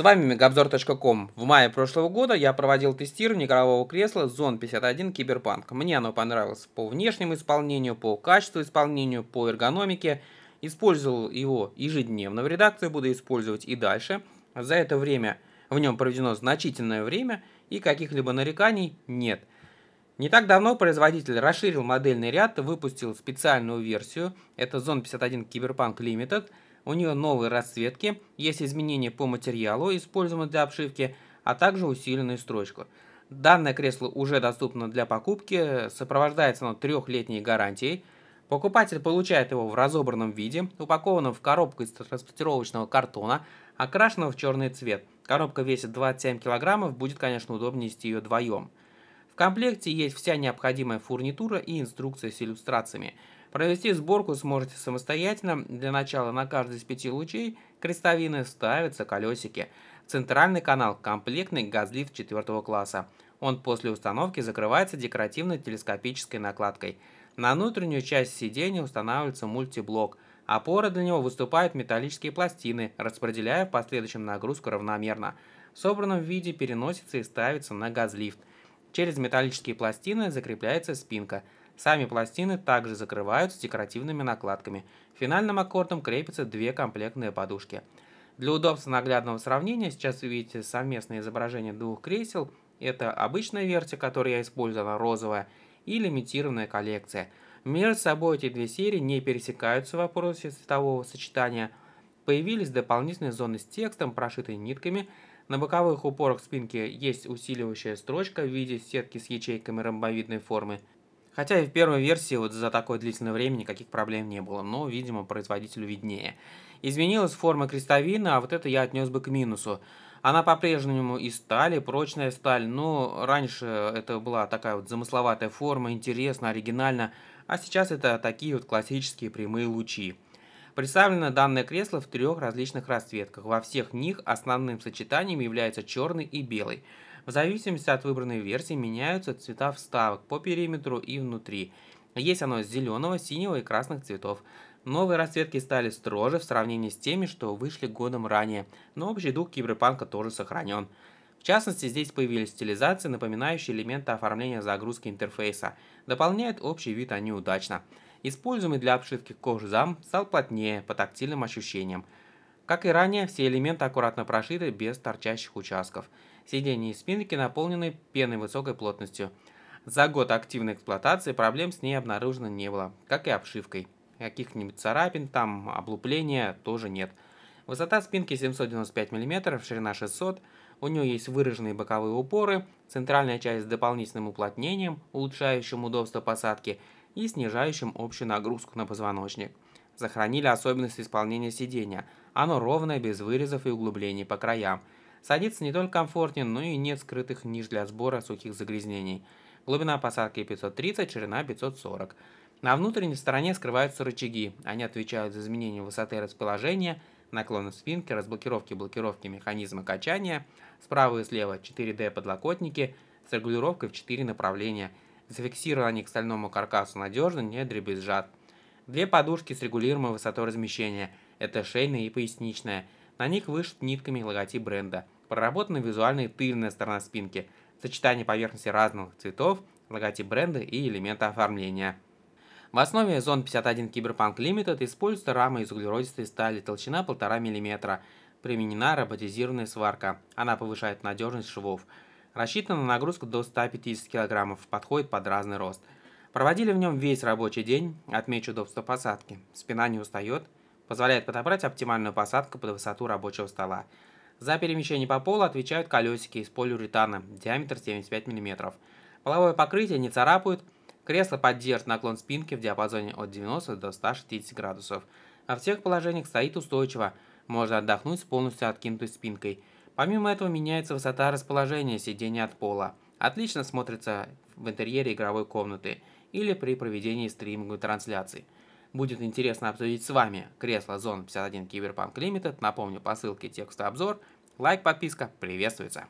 С вами мегабзор.ком. В мае прошлого года я проводил тестирование игрового кресла Zone 51 Киберпанк. Мне оно понравилось по внешнему исполнению, по качеству исполнению, по эргономике. Использовал его ежедневно в редакции, буду использовать и дальше. За это время в нем проведено значительное время и каких-либо нареканий нет. Не так давно производитель расширил модельный ряд, выпустил специальную версию. Это Zone 51 Cyberpunk Limited – у нее новые расцветки, есть изменения по материалу, используемому для обшивки, а также усиленную строчку. Данное кресло уже доступно для покупки, сопровождается оно трехлетней гарантией. Покупатель получает его в разобранном виде, упакованном в коробку из транспортировочного картона, окрашенного в черный цвет. Коробка весит 27 килограммов, будет, конечно, удобнее нести ее вдвоем. В комплекте есть вся необходимая фурнитура и инструкция с иллюстрациями. Провести сборку сможете самостоятельно. Для начала на каждый из пяти лучей крестовины ставятся колесики. Центральный канал – комплектный газлифт четвертого класса. Он после установки закрывается декоративной телескопической накладкой. На внутреннюю часть сиденья устанавливается мультиблок. Опоры для него выступают металлические пластины, распределяя в последующем нагрузку равномерно. В собранном виде переносится и ставится на газлифт. Через металлические пластины закрепляется спинка – Сами пластины также закрываются декоративными накладками. Финальным аккордом крепятся две комплектные подушки. Для удобства наглядного сравнения сейчас вы видите совместное изображение двух кресел. Это обычная версия, которую я использую, она розовая, и лимитированная коллекция. Между собой эти две серии не пересекаются в вопросе цветового сочетания. Появились дополнительные зоны с текстом, прошитые нитками. На боковых упорах спинки есть усиливающая строчка в виде сетки с ячейками ромбовидной формы. Хотя и в первой версии вот за такое длительное время никаких проблем не было, но, видимо, производителю виднее. Изменилась форма крестовины, а вот это я отнес бы к минусу. Она по-прежнему из стали, прочная сталь, но раньше это была такая вот замысловатая форма, интересно, оригинально, а сейчас это такие вот классические прямые лучи. Представлено данное кресло в трех различных расцветках. Во всех них основным сочетанием является черный и белый. В зависимости от выбранной версии меняются цвета вставок по периметру и внутри. Есть оно с зеленого, синего и красных цветов. Новые расцветки стали строже в сравнении с теми, что вышли годом ранее, но общий дух киберпанка тоже сохранен. В частности, здесь появились стилизации, напоминающие элементы оформления загрузки интерфейса. Дополняют общий вид они удачно. Используемый для обшивки кожзам стал плотнее по тактильным ощущениям. Как и ранее, все элементы аккуратно прошиты без торчащих участков. Сиденья и спинки наполнены пеной высокой плотностью. За год активной эксплуатации проблем с ней обнаружено не было, как и обшивкой. Каких-нибудь царапин, там облупления тоже нет. Высота спинки 795 мм, ширина 600 у нее есть выраженные боковые упоры, центральная часть с дополнительным уплотнением, улучшающим удобство посадки и снижающим общую нагрузку на позвоночник. Сохранили особенности исполнения сидения – оно ровное, без вырезов и углублений по краям. Садится не только комфортнее, но и нет скрытых ниш для сбора сухих загрязнений. Глубина посадки 530, ширина 540. На внутренней стороне скрываются рычаги. Они отвечают за изменение высоты расположения, наклона спинки, разблокировки блокировки механизма качания. Справа и слева 4D подлокотники с регулировкой в 4 направления. Зафиксирование к стальному каркасу надежно, не дребезжат. Две подушки с регулируемой высотой размещения – это шейная и поясничная. На них вышит нитками логотип бренда. Проработана визуальная тыльная сторона спинки. Сочетание поверхности разных цветов, логотип бренда и элемента оформления. В основе Zone 51 Cyberpunk Limited используется рама из углеродистой стали, толщина 1,5 мм. Применена роботизированная сварка. Она повышает надежность швов. Рассчитана на нагрузку до 150 кг, подходит под разный рост. Проводили в нем весь рабочий день, отмечу удобство посадки. Спина не устает, позволяет подобрать оптимальную посадку под высоту рабочего стола. За перемещение по полу отвечают колесики из полиуретана, диаметр 75 мм. Половое покрытие не царапают, кресло поддержит наклон спинки в диапазоне от 90 до 160 градусов. А в всех положениях стоит устойчиво, можно отдохнуть с полностью откинутой спинкой. Помимо этого меняется высота расположения сидения от пола. Отлично смотрится в интерьере игровой комнаты или при проведении стриминговой трансляции. трансляций будет интересно обсудить с вами кресло Zone 51 Cyberpunk Limited. Напомню, по ссылке текст обзор. Лайк, подписка приветствуется.